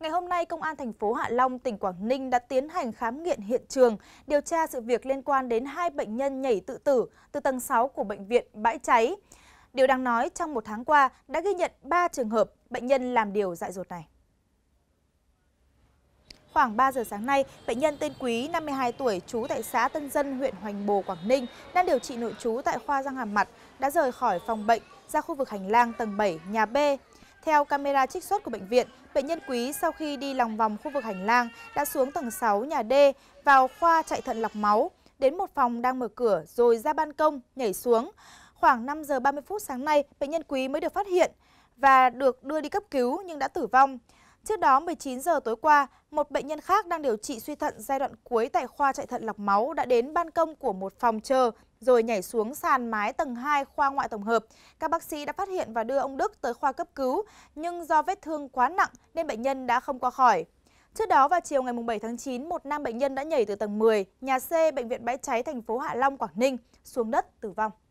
Ngày hôm nay, Công an thành phố Hạ Long, tỉnh Quảng Ninh đã tiến hành khám nghiệm hiện trường, điều tra sự việc liên quan đến hai bệnh nhân nhảy tự tử từ tầng 6 của bệnh viện Bãi Cháy. Điều đáng nói, trong một tháng qua đã ghi nhận 3 trường hợp bệnh nhân làm điều dại dột này. Khoảng 3 giờ sáng nay, bệnh nhân tên Quý, 52 tuổi, trú tại xã Tân Dân, huyện Hoành Bồ, Quảng Ninh, đang điều trị nội trú tại khoa răng hàm mặt, đã rời khỏi phòng bệnh ra khu vực hành lang tầng 7, nhà B. Theo camera trích xuất của bệnh viện, bệnh nhân Quý sau khi đi lòng vòng khu vực hành lang đã xuống tầng 6 nhà D vào khoa chạy thận lọc máu, đến một phòng đang mở cửa rồi ra ban công nhảy xuống. Khoảng 5 giờ 30 phút sáng nay, bệnh nhân Quý mới được phát hiện và được đưa đi cấp cứu nhưng đã tử vong. Trước đó, 19 giờ tối qua, một bệnh nhân khác đang điều trị suy thận giai đoạn cuối tại khoa chạy thận lọc máu đã đến ban công của một phòng chờ rồi nhảy xuống sàn mái tầng 2 khoa ngoại tổng hợp. Các bác sĩ đã phát hiện và đưa ông Đức tới khoa cấp cứu, nhưng do vết thương quá nặng nên bệnh nhân đã không qua khỏi. Trước đó vào chiều ngày 7 tháng 9, một nam bệnh nhân đã nhảy từ tầng 10, nhà C, Bệnh viện Bãi Cháy, thành phố Hạ Long, Quảng Ninh, xuống đất tử vong.